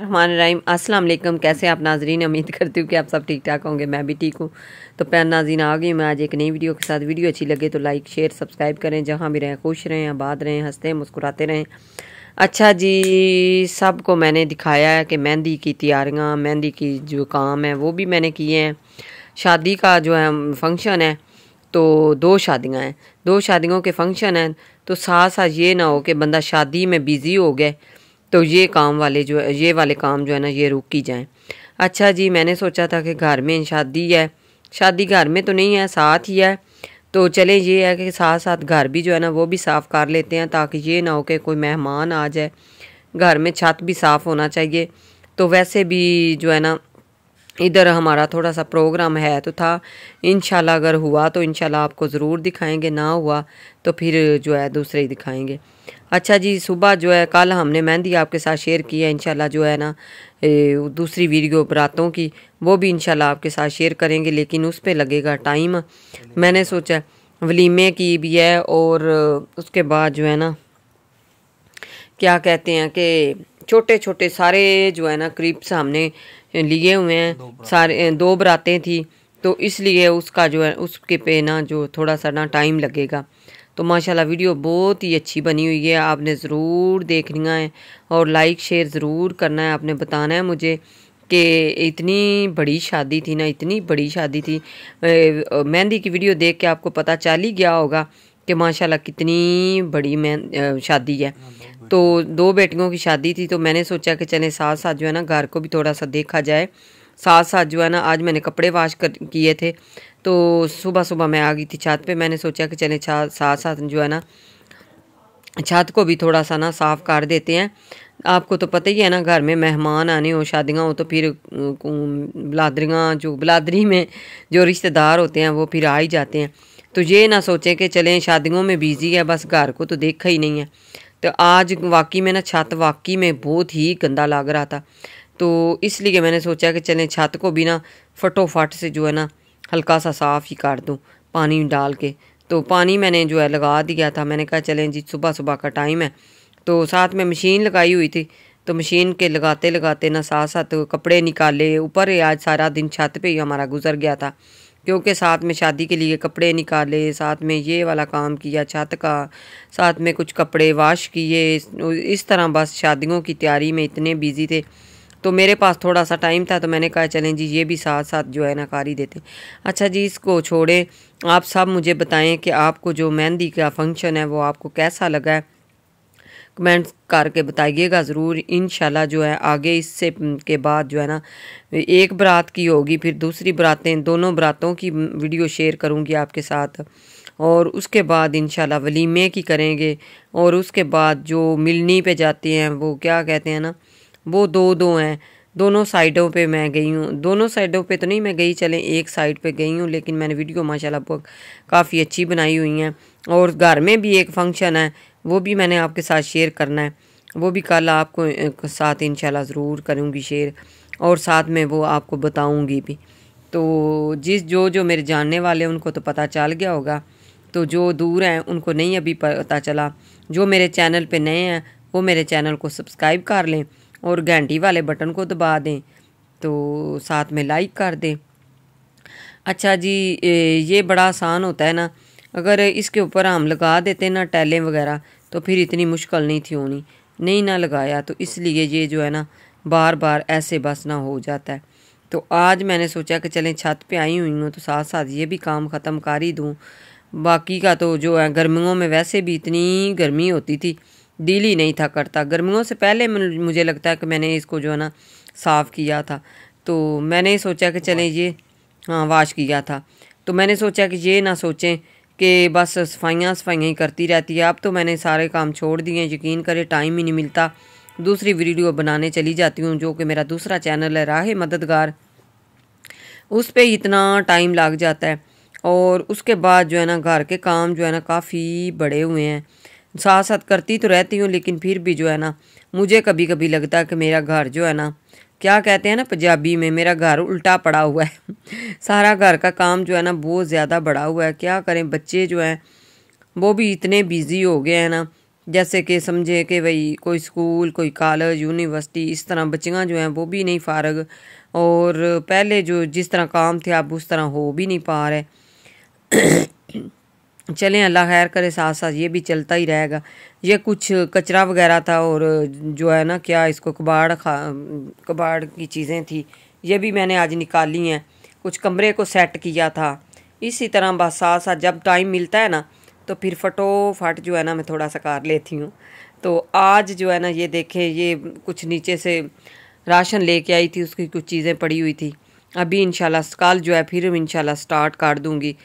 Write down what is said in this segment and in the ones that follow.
रहीम अस्सलाम वालेकुम कैसे आप नाजरीन उम्मीद करती हूँ कि आप सब ठीक ठाक होंगे मैं भी ठीक हूँ तो पैर नाजीन आ गई मैं आज एक नई वीडियो के साथ वीडियो अच्छी लगे तो लाइक शेयर सब्सक्राइब करें जहाँ भी रहें खुश रहें आबाद रहें हंसते हैं मुस्कुराते रहें अच्छा जी सबको मैंने दिखाया है कि मेहंदी की तैयारियाँ मेहंदी की जो काम है वो भी मैंने किए हैं शादी का जो है फंक्शन है तो दो शादियाँ हैं दो शादियों के फंक्शन हैं तो साथ साथ ये ना हो कि बंदा शादी में बिज़ी हो गया तो ये काम वाले जो है ये वाले काम जो है ना ये रुक ही जाएँ अच्छा जी मैंने सोचा था कि घर में शादी है शादी घर में तो नहीं है साथ ही है तो चले ये है कि साथ साथ घर भी जो है ना वो भी साफ़ कर लेते हैं ताकि ये ना हो कि कोई मेहमान आ जाए घर में छत भी साफ़ होना चाहिए तो वैसे भी जो है ना इधर हमारा थोड़ा सा प्रोग्राम है तो था इन अगर हुआ तो इन आपको ज़रूर दिखाएंगे ना हुआ तो फिर जो है दूसरे ही दिखाएंगे अच्छा जी सुबह जो है कल हमने मेहंदी आपके साथ शेयर की है इन जो है ना दूसरी वीडियो बरातों की वो भी इन आपके साथ शेयर करेंगे लेकिन उस पर लगेगा टाइम मैंने सोचा वलीमे की भी है और उसके बाद जो है ना क्या कहते हैं कि छोटे छोटे सारे जो है ना क्रिप्स हमने लिए हुए हैं सारे दो बरातें थी तो इसलिए उसका जो है उसके पे ना जो थोड़ा सा ना टाइम लगेगा तो माशाल्लाह वीडियो बहुत ही अच्छी बनी हुई है आपने ज़रूर देखना है और लाइक शेयर ज़रूर करना है आपने बताना है मुझे कि इतनी बड़ी शादी थी ना इतनी बड़ी शादी थी मेहंदी की वीडियो देख के आपको पता चल ही गया होगा कि माशाल्लाह कितनी बड़ी शादी है हाँ, तो दो बेटियों की शादी थी तो मैंने सोचा कि चले साथ साथ जो है ना घर को भी थोड़ा सा देखा जाए साथ साथ जो है ना आज मैंने कपड़े वाश कर किए थे तो सुबह सुबह मैं आ गई थी छत पे मैंने सोचा कि चले साथ साथ जो है ना छत को भी थोड़ा सा ना साफ़ कर देते हैं आपको तो पता ही है ना घर में मेहमान आने हो शादियाँ हो तो फिर बलादरियाँ जो बलादरी में जो रिश्तेदार होते हैं वो फिर आ ही जाते हैं तो ये ना सोचें कि चलें शादियों में बिज़ी है बस घर को तो देखा ही नहीं है तो आज वाकई में ना छत वाकई में बहुत ही गंदा लग रहा था तो इसलिए मैंने सोचा कि चलें छत को भी ना फटोफट से जो है ना हल्का सा साफ़ ही कर दूँ पानी डाल के तो पानी मैंने जो है लगा दिया था मैंने कहा चलें जी सुबह सुबह का टाइम है तो साथ में मशीन लगाई हुई थी तो मशीन के लगाते लगाते ना साथ साथ कपड़े निकाले ऊपर आज सारा दिन छत पे ही हमारा गुजर गया था क्योंकि साथ में शादी के लिए कपड़े निकाले साथ में ये वाला काम किया छत का साथ में कुछ कपड़े वाश किए इस तरह बस शादियों की तैयारी में इतने बिज़ी थे तो मेरे पास थोड़ा सा टाइम था तो मैंने कहा चलें जी ये भी साथ साथ जो है ना कारी देते अच्छा जी इसको छोड़ें आप सब मुझे बताएं कि आपको जो मेहंदी का फंक्शन है वो आपको कैसा लगा है कमेंट करके बताइएगा ज़रूर इन जो है आगे इससे के बाद जो है ना एक बरात की होगी फिर दूसरी बरातें दोनों बरातों की वीडियो शेयर करूँगी आपके साथ और उसके बाद इन वलीमे की करेंगे और उसके बाद जो मिलनी पे जाते हैं वो क्या कहते हैं ना वो दो दो हैं दोनों साइडों पे मैं गई हूँ दोनों साइडों पे तो नहीं मैं गई चलें एक साइड पे गई हूँ लेकिन मैंने वीडियो माशाल्लाह काफ़ी अच्छी बनाई हुई हैं और घर में भी एक फंक्शन है वो भी मैंने आपके साथ शेयर करना है वो भी कल आपको साथ इन ज़रूर करूँगी शेयर और साथ में वो आपको बताऊँगी भी तो जिस जो जो मेरे जानने वाले उनको तो पता चल गया होगा तो जो दूर हैं उनको नहीं अभी पता चला जो मेरे चैनल पे नए हैं वो मेरे चैनल को सब्सक्राइब कर लें और घंटी वाले बटन को दबा दें तो साथ में लाइक कर दें अच्छा जी ये बड़ा आसान होता है ना अगर इसके ऊपर हम लगा देते ना टैलें वगैरह तो फिर इतनी मुश्किल नहीं थी होनी नहीं ना लगाया तो इसलिए ये जो है ना बार बार ऐसे बस ना हो जाता है तो आज मैंने सोचा कि चलें छत पे आई हुई हूँ तो साथ साथ ये भी काम ख़त्म कर ही दूँ बाकी का तो जो है गर्मियों में वैसे भी इतनी गर्मी होती थी दिल ही नहीं था करता गर्मियों से पहले मुझे लगता है कि मैंने इसको जो है ना साफ़ किया था तो मैंने सोचा कि चलें ये हाँ वाश किया था तो मैंने सोचा कि ये ना सोचें कि बस सफाइयाँ सफाइयाँ ही करती रहती है अब तो मैंने सारे काम छोड़ दिए यकीन करें टाइम ही नहीं मिलता दूसरी वीडियो बनाने चली जाती हूँ जो कि मेरा दूसरा चैनल है राह मददगार उस पर इतना टाइम लग जाता है और उसके बाद जो है ना घर के काम जो है ना काफ़ी बड़े हुए हैं साथ साथ करती तो रहती हूँ लेकिन फिर भी जो है ना मुझे कभी कभी लगता है कि मेरा घर जो है ना क्या कहते हैं ना पंजाबी में मेरा घर उल्टा पड़ा हुआ है सारा घर का काम जो है ना बहुत ज़्यादा बढ़ा हुआ है क्या करें बच्चे जो हैं वो भी इतने बिज़ी हो गए हैं ना जैसे कि समझे कि भाई कोई स्कूल कोई कॉलेज यूनिवर्सिटी इस तरह बच्चियाँ जो हैं वो भी नहीं फारग और पहले जो जिस तरह काम थे अब उस तरह हो भी नहीं पा रहे चलें अल्लाह खैर करे साथ साथ ये भी चलता ही रहेगा ये कुछ कचरा वगैरह था और जो है ना क्या इसको कबाड़ खा कबाड़ की चीज़ें थी ये भी मैंने आज निकाली हैं कुछ कमरे को सेट किया था इसी तरह बस साथ साथ जब टाइम मिलता है ना तो फिर फटोफट जो है ना मैं थोड़ा सा कर लेती हूँ तो आज जो है ना ये देखें ये कुछ नीचे से राशन लेके आई थी उसकी कुछ चीज़ें पड़ी हुई थी अभी इन कल जो है फिर इन स्टार्ट कर दूँगी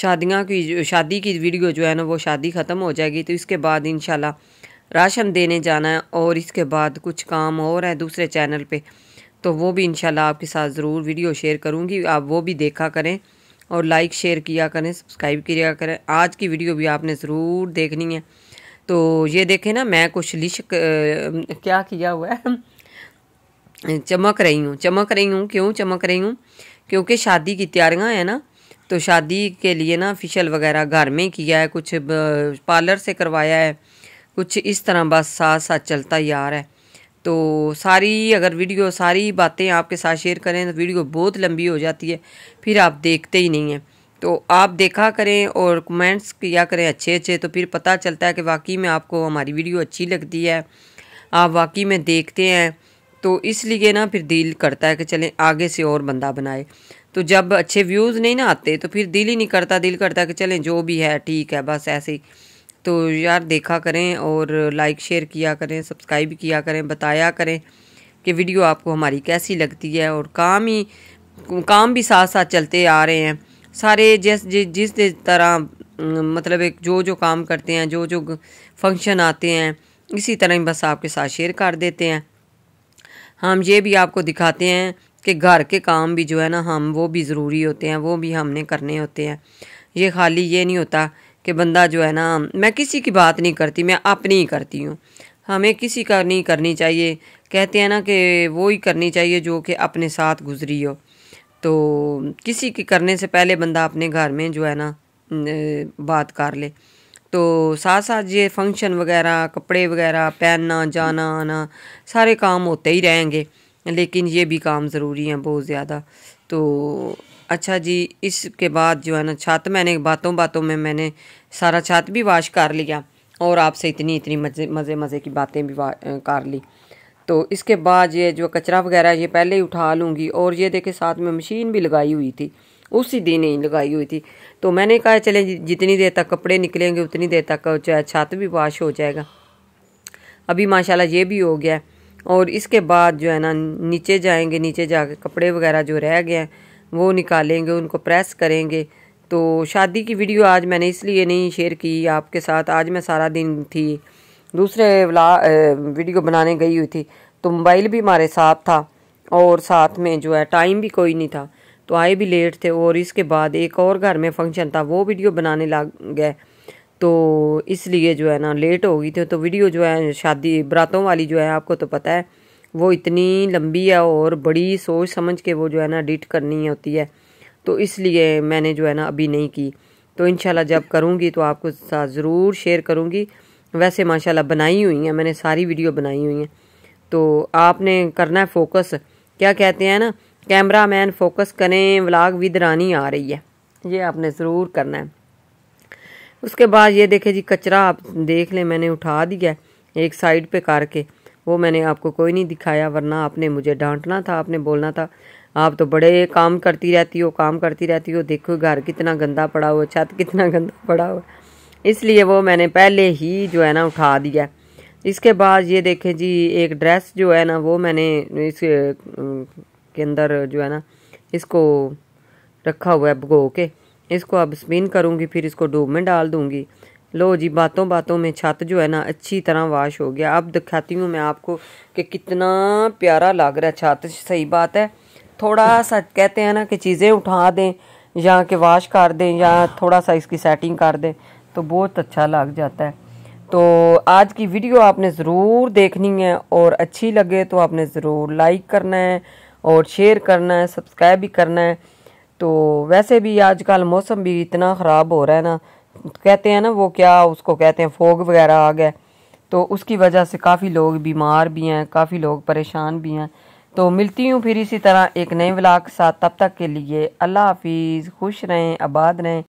शादियाँ की शादी की वीडियो जो है ना वो शादी ख़त्म हो जाएगी तो इसके बाद इन राशन देने जाना है और इसके बाद कुछ काम और है दूसरे चैनल पे तो वो भी इन आपके साथ ज़रूर वीडियो शेयर करूँगी आप वो भी देखा करें और लाइक शेयर किया करें सब्सक्राइब किया करें आज की वीडियो भी आपने ज़रूर देखनी है तो ये देखें ना मैं कुछ लिश क्या किया हुआ है चमक रही हूँ चमक रही हूँ क्यों चमक रही हूँ क्योंकि शादी की तैयारियाँ हैं ना तो शादी के लिए ना फिशल वगैरह घर में किया है कुछ पार्लर से करवाया है कुछ इस तरह बस साथ साथ चलता यार है तो सारी अगर वीडियो सारी बातें आपके साथ शेयर करें तो वीडियो बहुत लंबी हो जाती है फिर आप देखते ही नहीं हैं तो आप देखा करें और कमेंट्स किया करें अच्छे अच्छे तो फिर पता चलता है कि वाकई में आपको हमारी वीडियो अच्छी लगती है आप वाकई में देखते हैं तो इसलिए ना फिर दिल करता है कि चलें आगे से और बंदा बनाए तो जब अच्छे व्यूज़ नहीं ना आते तो फिर दिल ही नहीं करता दिल करता कि चलें जो भी है ठीक है बस ऐसे ही तो यार देखा करें और लाइक शेयर किया करें सब्सक्राइब किया करें बताया करें कि वीडियो आपको हमारी कैसी लगती है और काम ही काम भी साथ साथ चलते आ रहे हैं सारे जिस जिस तरह मतलब एक जो जो काम करते हैं जो जो फंक्शन आते हैं इसी तरह बस आपके साथ शेयर कर देते हैं हम ये भी आपको दिखाते हैं कि घर के काम भी जो है ना हम वो भी ज़रूरी होते हैं वो भी हमने करने होते हैं ये खाली ये नहीं होता कि बंदा जो है ना मैं किसी की बात नहीं करती मैं अपनी ही करती हूँ हमें किसी का नहीं करनी चाहिए कहते हैं ना कि वो ही करनी चाहिए जो कि अपने साथ गुजरी हो तो किसी के करने से पहले बंदा अपने घर में जो है ना बात कर ले तो साथ साथ ये फंक्शन वगैरह कपड़े वगैरह पहनना जाना आना सारे काम होते ही रहेंगे लेकिन ये भी काम ज़रूरी हैं बहुत ज़्यादा तो अच्छा जी इसके बाद जो है ना छत मैंने बातों बातों में मैंने सारा छत भी वाश कर लिया और आपसे इतनी इतनी मज़े मज़े मज़े की बातें भी कर ली तो इसके बाद ये जो कचरा वगैरह ये पहले ही उठा लूँगी और ये देखे साथ में मशीन भी लगाई हुई थी उसी दिन ही लगाई हुई थी तो मैंने कहा चले जितनी देर तक कपड़े निकलेंगे उतनी देर तक जो है छत भी वाश हो जाएगा अभी माशाल्लाह ये भी हो गया है और इसके बाद जो है ना नीचे जाएंगे नीचे जाके कपड़े वगैरह जो रह गए हैं वो निकालेंगे उनको प्रेस करेंगे तो शादी की वीडियो आज मैंने इसलिए नहीं शेयर की आपके साथ आज मैं सारा दिन थी दूसरे वीडियो बनाने गई हुई थी तो मोबाइल भी हमारे साथ था और साथ में जो है टाइम भी कोई नहीं था तो आए भी लेट थे और इसके बाद एक और घर में फंक्शन था वो वीडियो बनाने लग गए तो इसलिए जो है ना लेट हो गई थी तो वीडियो जो है शादी बरातों वाली जो है आपको तो पता है वो इतनी लंबी है और बड़ी सोच समझ के वो जो है ना एडिट करनी होती है तो इसलिए मैंने जो है ना अभी नहीं की तो इन जब करूँगी तो आपको साथ ज़रूर शेयर करूँगी वैसे माशाल्लाह बनाई हुई हैं मैंने सारी वीडियो बनाई हुई हैं तो आपने करना है फोकस क्या कहते हैं ना कैमरा मैन फोकस करें व्लाग विद रानी आ रही है ये आपने ज़रूर करना है उसके बाद ये देखे जी कचरा आप देख लें मैंने उठा दिया एक साइड पे करके वो मैंने आपको कोई नहीं दिखाया वरना आपने मुझे डांटना था आपने बोलना था आप तो बड़े काम करती रहती हो काम करती रहती हो देखो घर कितना गंदा पड़ा हुआ छत कितना गंदा पड़ा हुआ इसलिए वो मैंने पहले ही जो है ना उठा दिया इसके बाद ये देखें जी एक ड्रेस जो है ना वो मैंने इस के अंदर जो है ना इसको रखा हुआ है भगो के इसको अब स्पिन करूँगी फिर इसको डूब में डाल दूँगी लो जी बातों बातों में छत जो है ना अच्छी तरह वाश हो गया अब दिखाती हूँ मैं आपको कि कितना प्यारा लग रहा है छत सही बात है थोड़ा सा कहते हैं ना कि चीज़ें उठा दें या कि वाश कर दें या थोड़ा सा इसकी सेटिंग कर दें तो बहुत अच्छा लग जाता है तो आज की वीडियो आपने ज़रूर देखनी है और अच्छी लगे तो आपने ज़रूर लाइक करना है और शेयर करना है सब्सक्राइब भी करना है तो वैसे भी आजकल मौसम भी इतना ख़राब हो रहा है ना कहते हैं ना वो क्या उसको कहते हैं फोग वगैरह आ गया तो उसकी वजह से काफ़ी लोग बीमार भी हैं काफ़ी लोग परेशान भी हैं तो मिलती हूँ फिर इसी तरह एक नए व्लाग के साथ तब तक के लिए अल्लाह हाफिज़ खुश रहें आबाद रहें